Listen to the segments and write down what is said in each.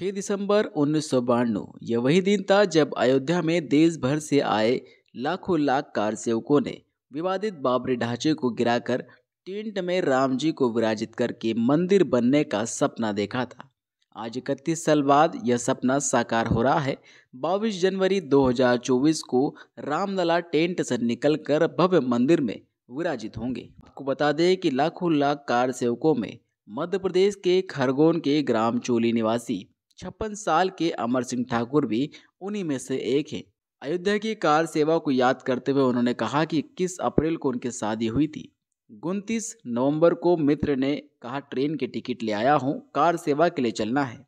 6 दिसंबर उन्नीस यह वही दिन था जब अयोध्या में देश भर से आए लाखों लाख कार सेवकों ने विवादित बाबरी ढांचे को गिराकर टेंट में राम जी को विराजित करके मंदिर बनने का सपना देखा था आज इकतीस साल बाद यह सपना साकार हो रहा है बाईस जनवरी 2024 को रामलला टेंट से निकलकर भव्य मंदिर में विराजित होंगे आपको बता दें कि लाखों लाख कार सेवकों में मध्य प्रदेश के खरगोन के ग्राम चोली निवासी छप्पन साल के अमर सिंह ठाकुर भी उन्हीं में से एक हैं अयोध्या की कार सेवा को याद करते हुए उन्होंने कहा कि इक्कीस अप्रैल को उनकी शादी हुई थी उनतीस नवंबर को मित्र ने कहा ट्रेन के टिकट ले आया हूँ कार सेवा के लिए चलना है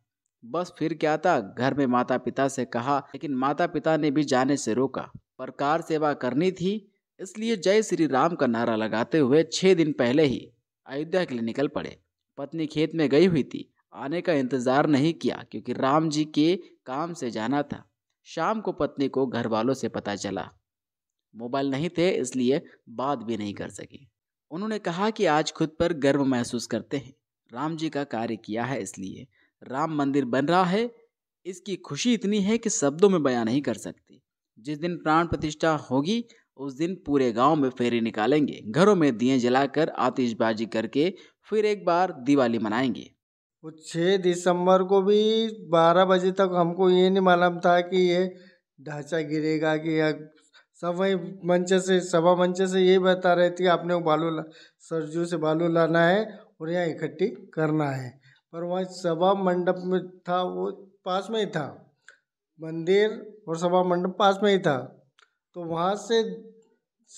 बस फिर क्या था घर में माता पिता से कहा लेकिन माता पिता ने भी जाने से रोका पर कार सेवा करनी थी इसलिए जय श्री राम का नारा लगाते हुए छः दिन पहले ही अयोध्या के लिए निकल पड़े पत्नी खेत में गई हुई थी आने का इंतज़ार नहीं किया क्योंकि राम जी के काम से जाना था शाम को पत्नी को घर वालों से पता चला मोबाइल नहीं थे इसलिए बात भी नहीं कर सके उन्होंने कहा कि आज खुद पर गर्व महसूस करते हैं राम जी का कार्य किया है इसलिए राम मंदिर बन रहा है इसकी खुशी इतनी है कि शब्दों में बयां नहीं कर सकती जिस दिन प्राण प्रतिष्ठा होगी उस दिन पूरे गांव में फेरी निकालेंगे घरों में दिए जलाकर आतिशबाजी करके फिर एक बार दिवाली मनाएंगे वो छः दिसंबर को भी बारह बजे तक हमको ये नहीं मालूम था कि ये ढांचा गिरेगा कि या सब वही मंच से सभा मंच से यही बता रहे थे आपने बालू ला सरजू से बालू लाना है और यहाँ इकट्ठी करना है पर वहाँ सभा मंडप में था वो पास में ही था मंदिर और सभा मंडप पास में ही था तो वहाँ से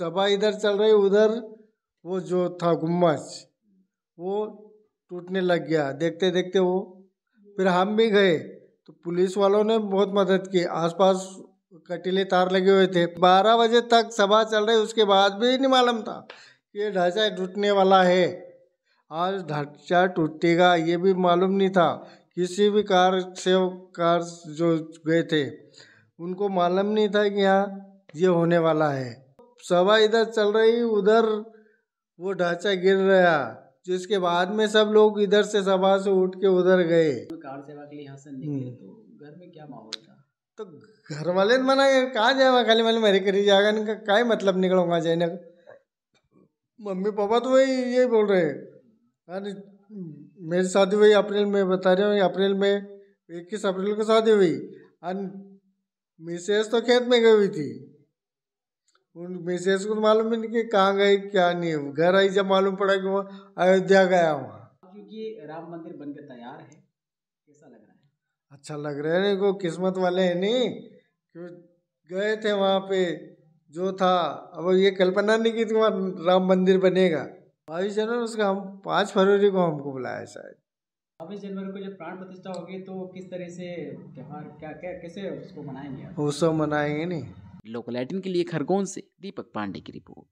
सभा इधर चल रही उधर वो जो था गुम्बज वो टूटने लग गया देखते देखते वो फिर हम भी गए तो पुलिस वालों ने बहुत मदद की आसपास कटीले तार लगे हुए थे बारह बजे तक सभा चल रही उसके बाद भी नहीं मालूम था कि ये ढांचा टूटने वाला है आज ढांचा टूटेगा ये भी मालूम नहीं था किसी भी कार सेवक कार जो गए थे उनको मालूम नहीं था कि यहाँ ये होने वाला है सभा इधर चल रही उधर वो ढांचा गिर रहा जिसके बाद में सब लोग इधर से सभा से उठ के उधर गए कार सेवा के लिए यहाँ से निकले हम्म। तो घर में क्या माहौल था तो घर वाले मना कहाँ जाएगा खाली माली मेरे करी जाएगा इनका का मतलब निकलूंगा जाने का मम्मी पापा तो वही यही बोल रहे हैं मेरी शादी हुई अप्रैल में बता रहे अप्रैल में इक्कीस अप्रैल को शादी हुई और मिसेज तो खेत में गई हुई थी उन मैसेज को तो मालूम ही नहीं कि कहाँ गए क्या नहीं घर आई जब मालूम पड़ा कि वो अयोध्या गया वहाँ क्योंकि राम मंदिर बन के तैयार है कैसा लग रहा है अच्छा लग रहा है को किस्मत वाले हैं नहीं क्यों गए थे वहाँ पे जो था अब ये कल्पना नहीं की थी वहाँ राम मंदिर बनेगा बाईस जनवरी उसका हम पाँच फरवरी को हमको बुलाया शायद बाईस जनवरी को जब प्राण प्रतिष्ठा होगी तो किस तरह से त्यौहार क्या क्या कैसे उसको मनाएंगे उसको मनाएंगे नहीं लोकल लोकलैटिन के लिए खरगोन से दीपक पांडे की रिपोर्ट